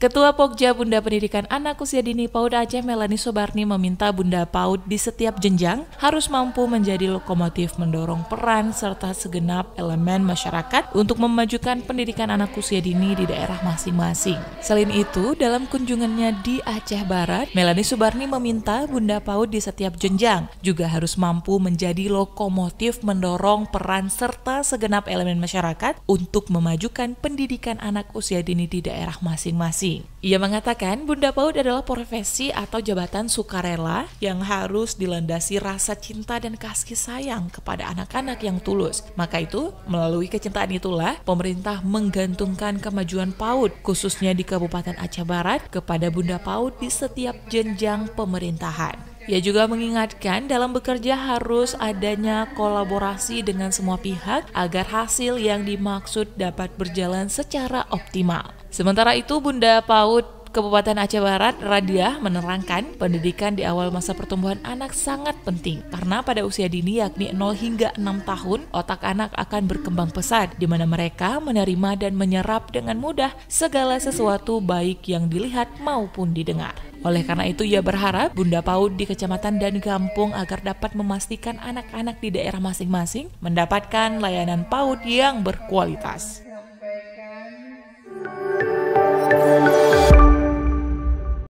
Ketua Pokja Bunda Pendidikan Anak Usia Dini PAUD Aceh Melani Sobarni meminta Bunda PAUD di setiap jenjang harus mampu menjadi lokomotif mendorong peran serta segenap elemen masyarakat untuk memajukan pendidikan anak usia dini di daerah masing-masing. Selain itu, dalam kunjungannya di Aceh Barat, Melani Subarni meminta Bunda PAUD di setiap jenjang juga harus mampu menjadi lokomotif mendorong peran serta segenap elemen masyarakat untuk memajukan pendidikan anak usia dini di daerah masing-masing. Ia mengatakan Bunda Paut adalah profesi atau jabatan sukarela yang harus dilandasi rasa cinta dan kasih sayang kepada anak-anak yang tulus. Maka itu, melalui kecintaan itulah pemerintah menggantungkan kemajuan PAUD khususnya di Kabupaten Aceh Barat kepada Bunda Paut di setiap jenjang pemerintahan. Ia juga mengingatkan dalam bekerja harus adanya kolaborasi dengan semua pihak agar hasil yang dimaksud dapat berjalan secara optimal. Sementara itu, Bunda Paut Kabupaten Aceh Barat, Radiah menerangkan pendidikan di awal masa pertumbuhan anak sangat penting karena pada usia dini yakni 0 hingga 6 tahun, otak anak akan berkembang pesat di mana mereka menerima dan menyerap dengan mudah segala sesuatu baik yang dilihat maupun didengar. Oleh karena itu, ia berharap Bunda PAUD di kecamatan dan kampung agar dapat memastikan anak-anak di daerah masing-masing mendapatkan layanan PAUD yang berkualitas.